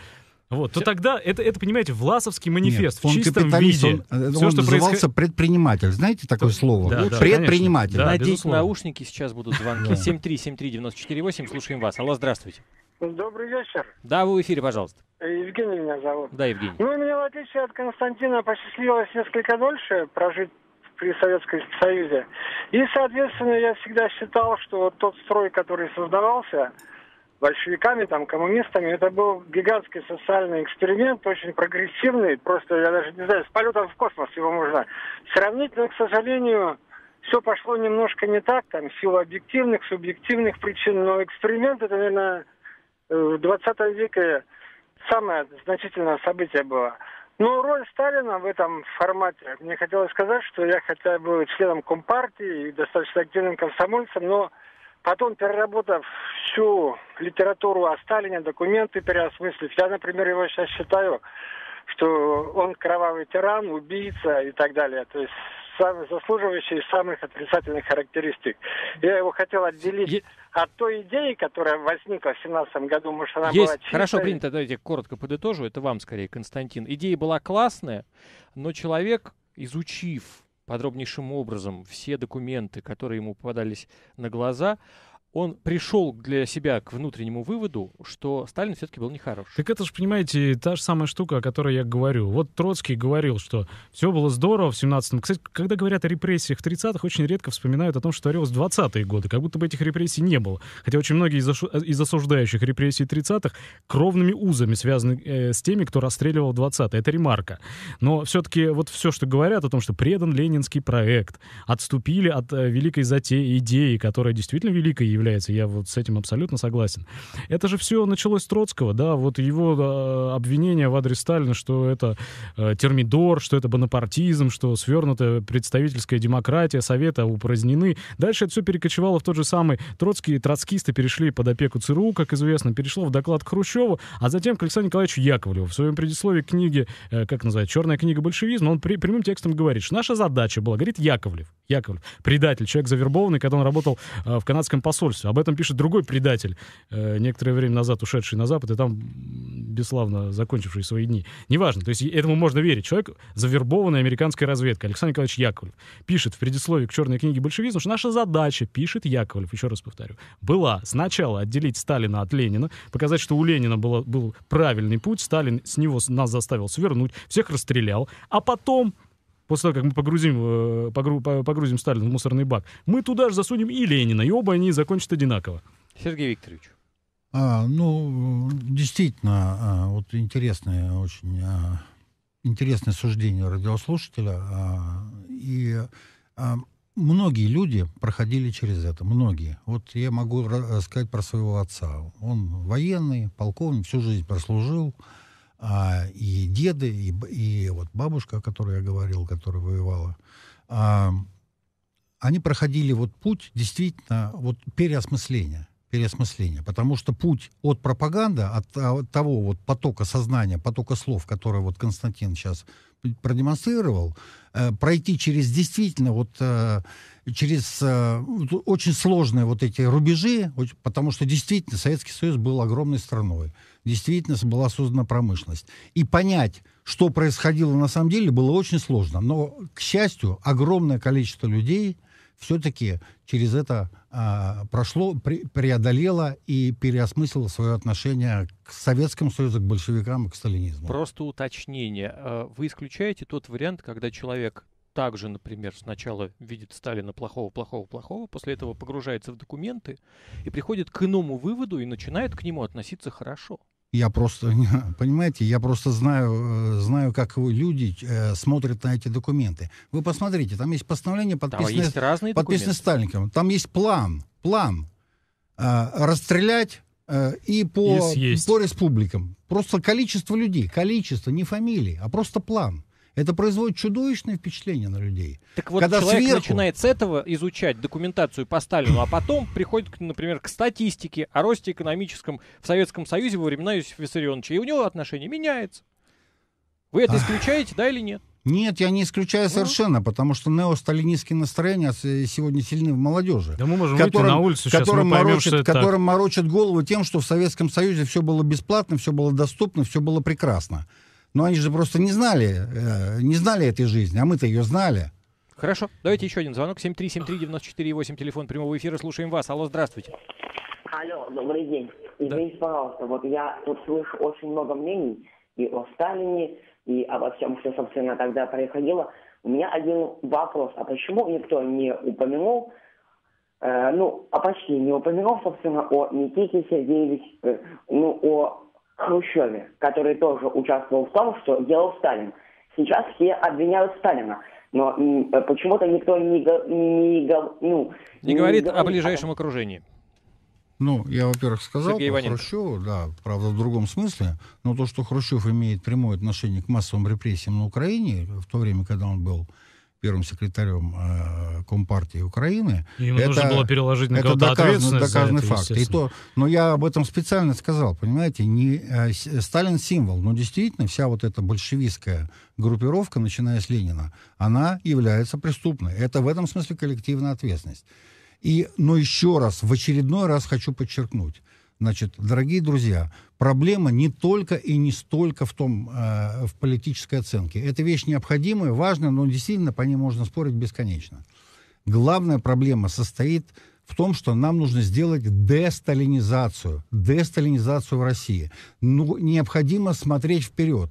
Вот, то тогда это, это, понимаете, Власовский манифест Нет, в чистом виде. Он, Все, он что назывался происход... предприниматель. Знаете такое то... слово? Да, да, предприниматель. Да, Надеть безусловно. наушники, сейчас будут звонки. 7373948, слушаем вас. Алло, здравствуйте. Добрый вечер. Да, вы в эфире, пожалуйста. Евгений меня зовут. Да, Евгений. Ну, мне, в отличие от Константина, посчастливилось несколько дольше прожить при Советском Союзе. И, соответственно, я всегда считал, что тот строй, который создавался, большевиками, там, коммунистами. Это был гигантский социальный эксперимент, очень прогрессивный. Просто, я даже не знаю, с полетом в космос его можно сравнить. Но, к сожалению, все пошло немножко не так. Там, в объективных, субъективных причин. Но эксперимент, это, наверное, э, в 20 веке самое значительное событие было. Ну, роль Сталина в этом формате. Мне хотелось сказать, что я хотя был членом Компартии и достаточно активным комсомольцем, но Потом, переработав всю литературу о Сталине, документы переосмыслив, я, например, его сейчас считаю, что он кровавый тиран, убийца и так далее. То есть самый заслуживающий из самых отрицательных характеристик. Я его хотел отделить е... от той идеи, которая возникла в 17 году, может, она Есть. была чистой. Хорошо, принято, давайте коротко подытожу, это вам скорее, Константин. Идея была классная, но человек, изучив подробнейшим образом все документы, которые ему попадались на глаза, он пришел для себя к внутреннему выводу, что Сталин все-таки был нехорош. Так это же, понимаете, та же самая штука, о которой я говорю. Вот Троцкий говорил, что все было здорово в 17-м. Кстати, когда говорят о репрессиях в 30-х, очень редко вспоминают о том, что творилось в 20-е годы, как будто бы этих репрессий не было. Хотя очень многие из, э, из осуждающих репрессий 30-х кровными узами связаны э, с теми, кто расстреливал 20-е. Это ремарка. Но все-таки вот все, что говорят о том, что предан ленинский проект, отступили от э, великой затеи, идеи, которая действительно великая является. Я вот с этим абсолютно согласен. Это же все началось с Троцкого, да, вот его э, обвинение в адрес Сталина, что это э, термидор, что это бонапартизм, что свернутая представительская демократия, советы упразднены. Дальше это все перекочевало в тот же самый Троцкий, троцкисты перешли под опеку ЦРУ, как известно, перешло в доклад к Хрущеву, а затем к Александру Николаевичу Яковлеву. В своем предисловии книги, э, как называется, «Черная книга большевизма», он при, прямым текстом говорит, что наша задача была, говорит Яковлев, Яковлев, предатель, человек завербованный, когда он работал э, в канадском посольстве, удовольствию. Об этом пишет другой предатель, э, некоторое время назад ушедший на Запад, и там бесславно закончивший свои дни. Неважно, то есть этому можно верить. Человек, завербованный американской разведкой, Александр Николаевич Яковлев, пишет в предисловии к черной книге большевизм, что наша задача, пишет Яковлев, еще раз повторю, была сначала отделить Сталина от Ленина, показать, что у Ленина было, был правильный путь, Сталин с него нас заставил свернуть, всех расстрелял, а потом после того, как мы погрузим, э, погрузим Сталина в мусорный бак, мы туда же засунем и Ленина, и оба они закончат одинаково. Сергей Викторович. А, ну, действительно, а, вот интересное очень а, интересное суждение радиослушателя. А, и многие люди проходили через это, многие. Вот я могу рассказать э, про своего отца. Он военный, полковник, всю жизнь прослужил а, и деды, и, и вот бабушка, о которой я говорил, которая воевала, а, они проходили вот путь действительно вот переосмысления переосмысления, потому что путь от пропаганды, от, а, от того вот потока сознания, потока слов, которые вот Константин сейчас продемонстрировал, э, пройти через действительно вот э, через э, очень сложные вот эти рубежи, потому что действительно Советский Союз был огромной страной, действительно была создана промышленность. И понять, что происходило на самом деле, было очень сложно. Но, к счастью, огромное количество людей все-таки через это а, прошло, пре преодолело и переосмыслило свое отношение к Советскому Союзу, к большевикам и к сталинизму. Просто уточнение. Э, вы исключаете тот вариант, когда человек также, например, сначала видит Сталина плохого, плохого, плохого, после этого погружается в документы и приходит к иному выводу и начинает к нему относиться хорошо. Я просто, понимаете, я просто знаю, э, знаю, как люди э, смотрят на эти документы. Вы посмотрите, там есть постановление, подписанное, там есть разные подписанное Сталинком. Там есть план, план э, расстрелять и по, и по республикам. Просто количество людей, количество, не фамилии, а просто план. Это производит чудовищное впечатление на людей. Так вот, Когда человек сверху... начинает с этого изучать документацию по Сталину, а потом приходит, например, к статистике о росте экономическом в Советском Союзе во времена Юсифа Виссарионовича, и у него отношение меняется. Вы это исключаете, да или нет? Нет, я не исключаю ну. совершенно, потому что неосталинистские настроения э, сегодня сильны в молодежи. Да мы можем которым, на улицу сейчас, которым, поймем, морочат, это которым морочат голову тем, что в Советском Союзе все было бесплатно, все было доступно, все было прекрасно. Но они же просто не знали, э, не знали этой жизни, а мы-то ее знали. Хорошо, давайте еще один звонок. 7373948, телефон прямого эфира, слушаем вас. Алло, здравствуйте. Алло, добрый день. Извините, да. пожалуйста, вот я тут слышу очень много мнений и о Сталине, и обо всем, что, собственно, тогда происходило. У меня один вопрос. А почему никто не упомянул, э, ну, а почти не упомянул, собственно, о Никите Сергеевиче, э, ну, о Хрущеве, который тоже участвовал в том, что делал Сталин. Сейчас все обвиняют Сталина, но э, почему-то никто не, не, ну, не, не говорит не о ближайшем окружении. Ну, я, во-первых, сказал про Хрущева, да, правда, в другом смысле, но то, что Хрущев имеет прямое отношение к массовым репрессиям на Украине в то время, когда он был первым секретарем э, Компартии Украины. ему это, нужно было переложить на это доказанный, доказанный это, факт. И то, но я об этом специально сказал, понимаете, не э, Сталин символ, но действительно вся вот эта большевистская группировка, начиная с Ленина, она является преступной. Это в этом смысле коллективная ответственность. И, но еще раз, в очередной раз хочу подчеркнуть, Значит, дорогие друзья, проблема не только и не столько в том, э, в политической оценке. Эта вещь необходимая, важная, но действительно по ней можно спорить бесконечно. Главная проблема состоит в том, что нам нужно сделать десталинизацию, десталинизацию в России. Ну, необходимо смотреть вперед.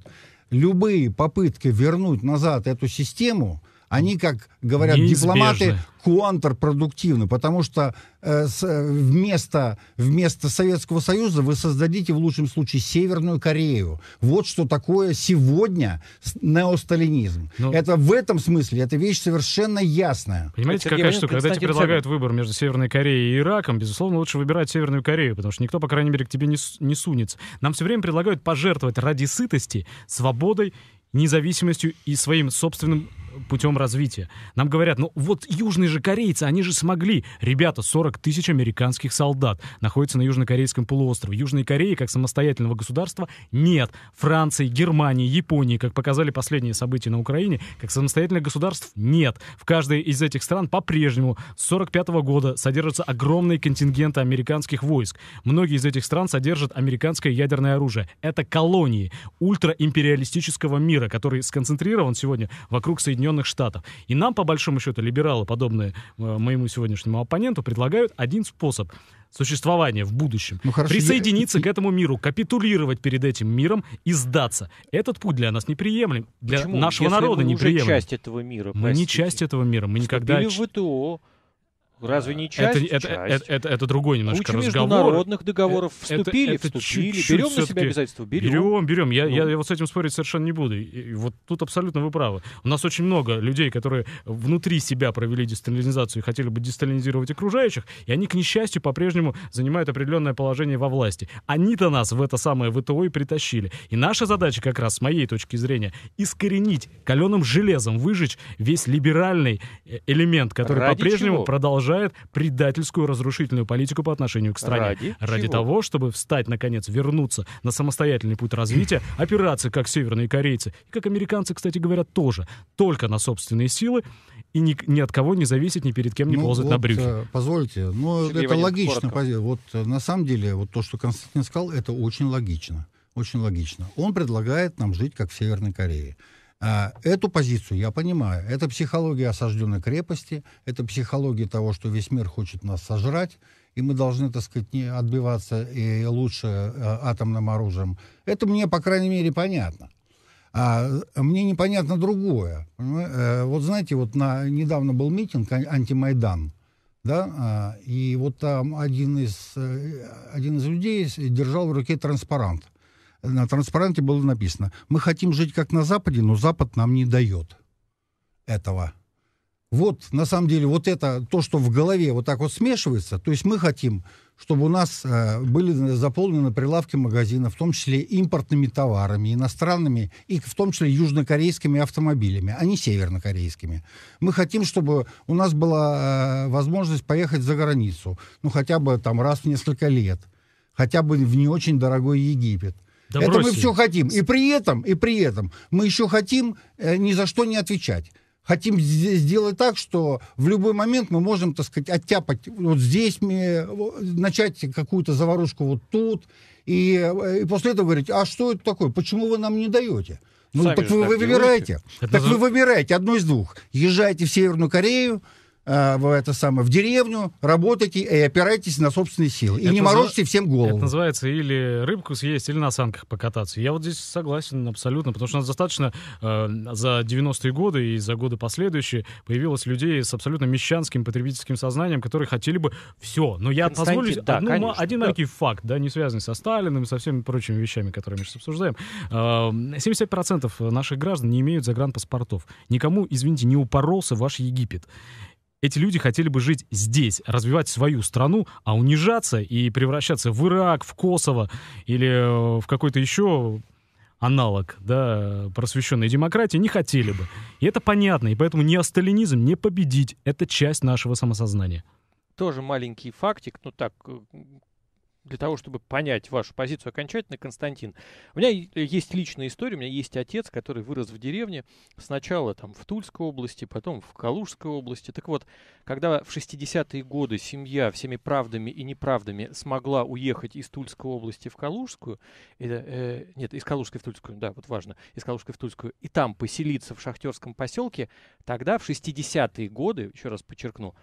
Любые попытки вернуть назад эту систему они, как говорят Неизбежно. дипломаты, контрпродуктивны, потому что э, с, э, вместо, вместо Советского Союза вы создадите в лучшем случае Северную Корею. Вот что такое сегодня неосталинизм. Ну, это в этом смысле, это вещь совершенно ясная. Понимаете, Сергей, какая штука? Когда тебе предлагают выбор между Северной Кореей и Ираком, безусловно, лучше выбирать Северную Корею, потому что никто, по крайней мере, к тебе не, не сунется. Нам все время предлагают пожертвовать ради сытости, свободой независимостью и своим собственным путем развития. Нам говорят, ну вот южные же корейцы, они же смогли. Ребята, 40 тысяч американских солдат находятся на южнокорейском полуострове. Южной Кореи как самостоятельного государства нет. Франции, Германии, Японии, как показали последние события на Украине, как самостоятельных государств нет. В каждой из этих стран по-прежнему с 45 -го года содержатся огромные контингенты американских войск. Многие из этих стран содержат американское ядерное оружие. Это колонии ультраимпериалистического мира, который сконцентрирован сегодня вокруг Соединенных Соединенных Штатов. И нам, по большому счету, либералы, подобные э, моему сегодняшнему оппоненту, предлагают один способ существования в будущем. Ну, хорошо, Присоединиться я... к этому миру, капитулировать перед этим миром и сдаться. Этот путь для нас неприемлем, для Почему? нашего Если народа вы неприемлем. Мы часть этого мира. Мы не часть этого мира, мы Вступили никогда. в ВТО, Разве не часть? Это, часть. это, это, это, это другой немножко Куча разговор. международных договоров э, вступили, это, это вступили. берем на себя обязательства, берем. Берем, берем. Я, ну. я, я вот с этим спорить совершенно не буду. И, и вот тут абсолютно вы правы. У нас очень много людей, которые внутри себя провели десталинизацию и хотели бы десталинизировать окружающих, и они, к несчастью, по-прежнему занимают определенное положение во власти. Они-то нас в это самое ВТО и притащили. И наша задача как раз, с моей точки зрения, искоренить каленым железом, выжечь весь либеральный э, элемент, который по-прежнему продолжает продолжает предательскую разрушительную политику по отношению к стране. Ради, Ради чего? того, чтобы встать, наконец, вернуться на самостоятельный путь развития, опираться, как северные корейцы, и как американцы, кстати говоря, тоже, только на собственные силы, и ни, ни от кого не зависеть, ни перед кем не ну, ползать вот, на брюхе. Э, позвольте, но Сергей это логично. Коротко. Вот э, на самом деле, вот то, что Константин сказал, это очень логично. Очень логично. Он предлагает нам жить, как в Северной Корее. А, эту позицию я понимаю. Это психология осажденной крепости, это психология того, что весь мир хочет нас сожрать, и мы должны, так сказать, не отбиваться и лучше э, атомным оружием. Это мне, по крайней мере, понятно. А э, мне непонятно другое. Э, вот знаете, вот на, недавно был митинг антимайдан, да, а, и вот там один из, один из людей держал в руке транспарант – на транспаранте было написано, мы хотим жить как на Западе, но Запад нам не дает этого. Вот, на самом деле, вот это, то, что в голове вот так вот смешивается, то есть мы хотим, чтобы у нас э, были заполнены прилавки магазинов, в том числе импортными товарами, иностранными, и в том числе южнокорейскими автомобилями, а не севернокорейскими. Мы хотим, чтобы у нас была э, возможность поехать за границу, ну, хотя бы там раз в несколько лет, хотя бы в не очень дорогой Египет. Да Это бросим. мы все хотим. И при этом, и при этом мы еще хотим э, ни за что не отвечать хотим сделать так, что в любой момент мы можем, так сказать, оттяпать вот здесь, мы э, начать какую-то заварушку вот тут, и, э, и после этого говорить, а что это такое, почему вы нам не даете? Ну, Сами так вы, так выбираете. Это так за... вы выбираете одно из двух. Езжайте в Северную Корею, Э, в это самое, в деревню, работайте и опирайтесь на собственные силы. И это не морочьте за... всем голову. Это называется или рыбку съесть, или на санках покататься. Я вот здесь согласен абсолютно, потому что у нас достаточно э, за 90-е годы и за годы последующие появилось людей с абсолютно мещанским потребительским сознанием, которые хотели бы все. Но я позволю да, одну, конечно, один да. маленький факт, да, не связанный со Сталиным и со всеми прочими вещами, которые мы сейчас обсуждаем. Э, эм, 75% наших граждан не имеют загранпаспортов. Никому, извините, не упоролся ваш Египет эти люди хотели бы жить здесь, развивать свою страну, а унижаться и превращаться в Ирак, в Косово или э, в какой-то еще аналог да, просвещенной демократии, не хотели бы. И это понятно, и поэтому не сталинизм не победить. Это часть нашего самосознания. Тоже маленький фактик, ну так, э, для того, чтобы понять вашу позицию окончательно, Константин, у меня есть личная история, у меня есть отец, который вырос в деревне, сначала там в Тульской области, потом в Калужской области. Так вот, когда в 60-е годы семья всеми правдами и неправдами смогла уехать из Тульской области в Калужскую, э, нет, из Калужской в Тульскую, да, вот важно, из Калужской в Тульскую, и там поселиться в шахтерском поселке, тогда в 60-е годы, еще раз подчеркну,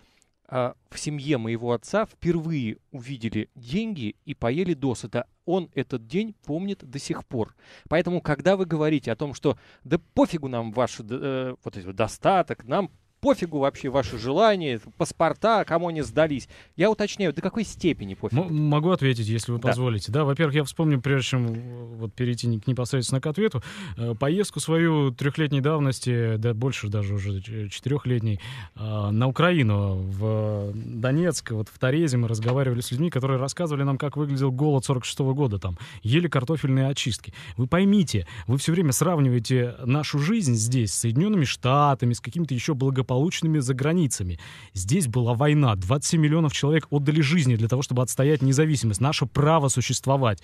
а, в семье моего отца впервые увидели деньги и поели досыта. Он этот день помнит до сих пор. Поэтому, когда вы говорите о том, что да пофигу нам ваш э, вот этот достаток, нам пофигу вообще ваши желания, паспорта, кому они сдались. Я уточняю, до какой степени пофигу? М- ну, могу ответить, если вы позволите. Да, во-первых, я вспомню, прежде чем э, вот перейти к непосредственно к ответу, э, поездку свою трехлетней давности, да больше даже уже четырехлетней, э, на Украину, в Донецк, вот в Торезе мы разговаривали с людьми, которые рассказывали нам, как выглядел голод 46 года там. Ели картофельные очистки. Вы поймите, вы все время сравниваете нашу жизнь здесь с Соединенными Штатами, с какими-то еще благополучными благополучными за границами. Здесь была война. 27 миллионов человек отдали жизни для того, чтобы отстоять независимость, наше право существовать.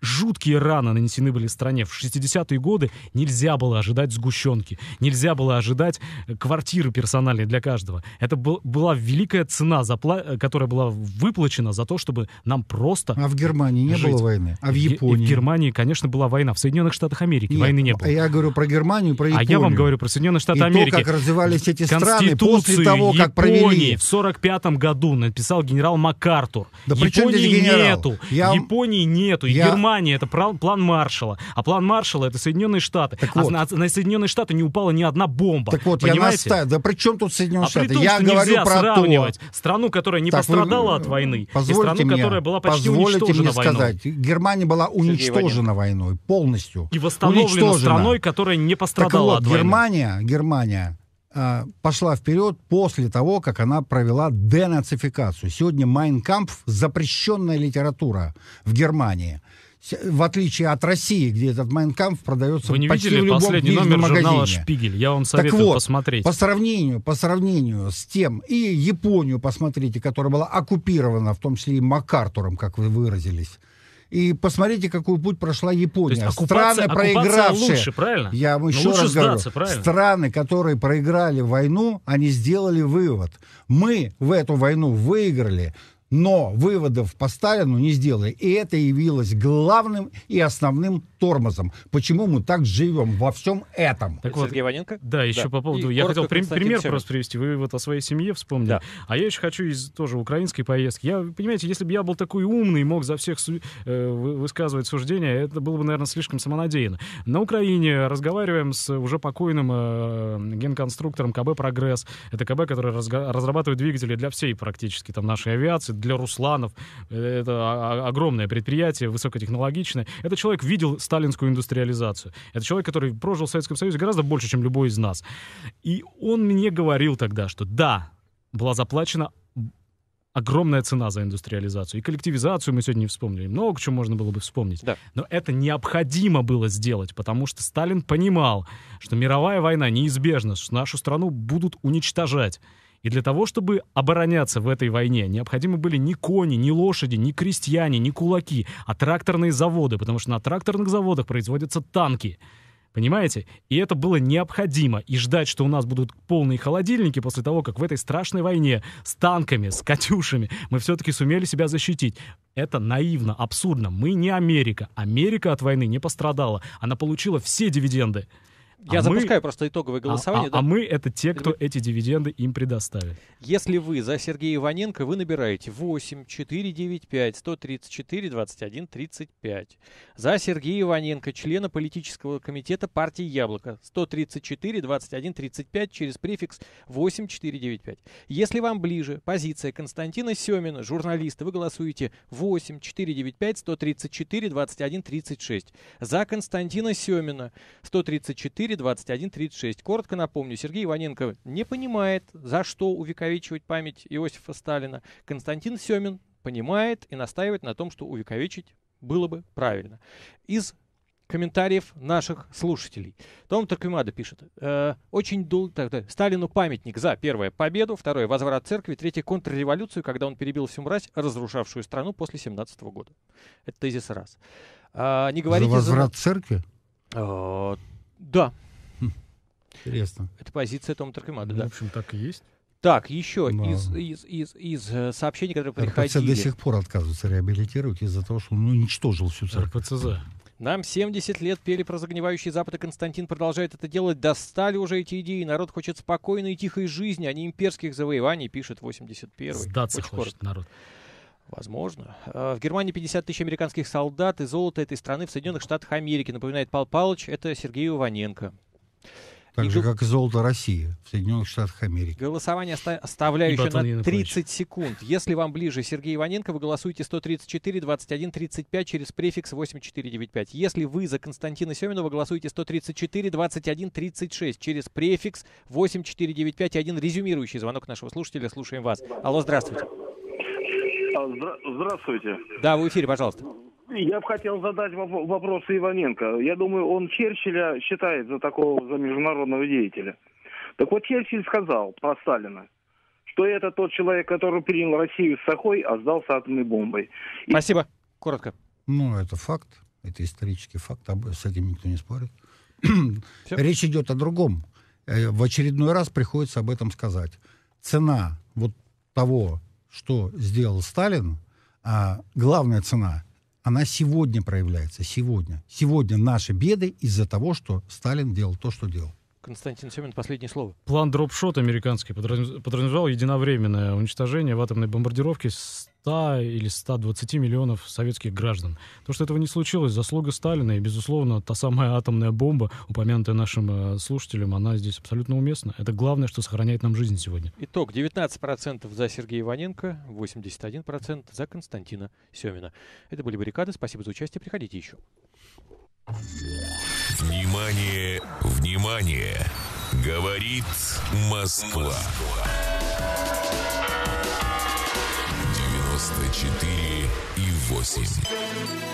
Жуткие раны нанесены были стране. В 60-е годы нельзя было ожидать сгущенки, нельзя было ожидать э, квартиры персональные для каждого. Это был, была великая цена, запла- э, которая была выплачена за то, чтобы нам просто... А в Германии не жить. было войны? А в Японии? И в Германии, конечно, была война. В Соединенных Штатах Америки Нет, войны не а было. Я говорю про Германию, про Японию. А я вам говорю про Соединенные Штаты и Америки. то, как развивались эти страны после того, как Японии провели... в 45 году написал генерал МакАртур. Да Японии здесь генерал? нету. Я... Японии нету. И Германия это план Маршала. А план Маршала это Соединенные Штаты. Так а вот. на, на Соединенные Штаты не упала ни одна бомба. Так вот, понимаете? я настаиваю. Да при чем тут Соединенные а Штаты? При том, я что говорю про сравнивать то. страну, которая не так, пострадала вы... от войны, и страну, мне, которая была почти уничтожена мне сказать, войной. Германия была уничтожена войной полностью. И восстановлена страной, которая не пострадала так вот, от войны. Германия, Германия Э, пошла вперед после того, как она провела денацификацию. Сегодня Майнкампф – запрещенная литература в Германии. В отличие от России, где этот Майнкампф продается Вы не почти видели в любом последний номер магазине. журнала «Шпигель»? Я вам советую так вот, посмотреть. По сравнению, по сравнению с тем, и Японию посмотрите, которая была оккупирована, в том числе и Макартуром, как вы выразились, и посмотрите, какую путь прошла Япония. То есть, страны, проигравшие. Лучше, правильно? Я вам ну, еще лучше раз сдаться, говорю. Правильно? Страны, которые проиграли войну, они сделали вывод. Мы в эту войну выиграли но выводов по Сталину не сделали. И это явилось главным и основным тормозом. Почему мы так живем во всем этом? Так вот, Сергей Ваненко? Да, еще да. по поводу... И я хотел прим, пример Семен. просто привести. Вы вот о своей семье вспомнили. Да. А я еще хочу из тоже украинской поездки. Я, понимаете, если бы я был такой умный, и мог за всех су- э, высказывать суждения, это было бы, наверное, слишком самонадеянно. На Украине разговариваем с уже покойным э, генконструктором КБ «Прогресс». Это КБ, который разга- разрабатывает двигатели для всей практически там нашей авиации, для Русланов. Э, это огромное предприятие, высокотехнологичное. Этот человек видел сталинскую индустриализацию. Это человек, который прожил в Советском Союзе гораздо больше, чем любой из нас. И он мне говорил тогда, что да, была заплачена огромная цена за индустриализацию. И коллективизацию мы сегодня не вспомнили. Много чего можно было бы вспомнить. Да. Но это необходимо было сделать, потому что Сталин понимал, что мировая война неизбежна, что нашу страну будут уничтожать. И для того, чтобы обороняться в этой войне, необходимы были не кони, не лошади, не крестьяне, не кулаки, а тракторные заводы, потому что на тракторных заводах производятся танки. Понимаете? И это было необходимо. И ждать, что у нас будут полные холодильники после того, как в этой страшной войне с танками, с «Катюшами» мы все-таки сумели себя защитить. Это наивно, абсурдно. Мы не Америка. Америка от войны не пострадала. Она получила все дивиденды. А Я а запускаю мы... просто итоговое а, голосование. А, а, да? а мы это те, кто это... эти дивиденды им предоставили. Если вы за Сергея Иваненко, вы набираете 8 495 134 21 35. За Сергея Иваненко, члена политического комитета партии Яблоко 134 21 35 через префикс 8 495. Если вам ближе позиция Константина Семина, журналиста, вы голосуете 8 495 134 21 36. За Константина Семина 134 4 21 36. Коротко напомню, Сергей Иваненко не понимает, за что увековечивать память Иосифа Сталина. Константин Семин понимает и настаивает на том, что увековечить было бы правильно. Из комментариев наших слушателей. Том Тарквимада пишет. Э, очень долго... Сталину памятник за, первое, победу, второе, возврат церкви, третье, контрреволюцию, когда он перебил всю мразь, разрушавшую страну после 17 года. Это тезис раз. Э, не говорите... За возврат за... церкви? Э, да. Хм. Интересно. Это позиция Тома Таркемада, ну, да. В общем, так и есть. Так, еще Но... из, из, из, из э, сообщений, которые приходили. РПЦ до сих пор отказывается реабилитировать из-за того, что он ну, уничтожил всю церковь. РПЦ. Нам 70 лет пели про загнивающий Запад, и Константин продолжает это делать. Достали уже эти идеи. Народ хочет спокойной и тихой жизни, а не имперских завоеваний, пишет 81-й. Сдаться Очень хочет коротко. народ. Возможно. Э, в Германии 50 тысяч американских солдат и золото этой страны в Соединенных Штатах Америки, напоминает Пал Палыч, это Сергей Иваненко. Так и же, как и золото России в Соединенных Штатах Америки. Голосование оста- оставляю еще на 30 секунд. Если вам ближе Сергей Иваненко, вы голосуете 134 21 35 через префикс 8495. Если вы за Константина Семенова, голосуете 134 21 36 через префикс 8495. И один резюмирующий звонок нашего слушателя. Слушаем вас. Алло, здравствуйте. А, здравствуйте. Да, в эфире, пожалуйста. Я бы хотел задать вопрос Иваненко. Я думаю, он Черчилля считает за такого, за международного деятеля. Так вот, Черчилль сказал про Сталина, что это тот человек, который принял Россию с Сахой, а сдался атомной бомбой. И... Спасибо. Коротко. Ну, это факт. Это исторический факт. Об... С этим никто не спорит. Все? Речь идет о другом. Э, в очередной раз приходится об этом сказать. Цена вот того что сделал Сталин, а главная цена, она сегодня проявляется, сегодня. Сегодня наши беды из-за того, что Сталин делал то, что делал. Константин Семин, последнее слово. План дропшот американский подразумевал единовременное уничтожение в атомной бомбардировке с 100 или 120 миллионов советских граждан. То, что этого не случилось, заслуга Сталина и, безусловно, та самая атомная бомба, упомянутая нашим э, слушателям, она здесь абсолютно уместна. Это главное, что сохраняет нам жизнь сегодня. Итог. 19% за Сергея Иваненко, 81% за Константина Семина. Это были «Баррикады». Спасибо за участие. Приходите еще. Внимание! Внимание! Говорит Москва. Москва. 94 и 8.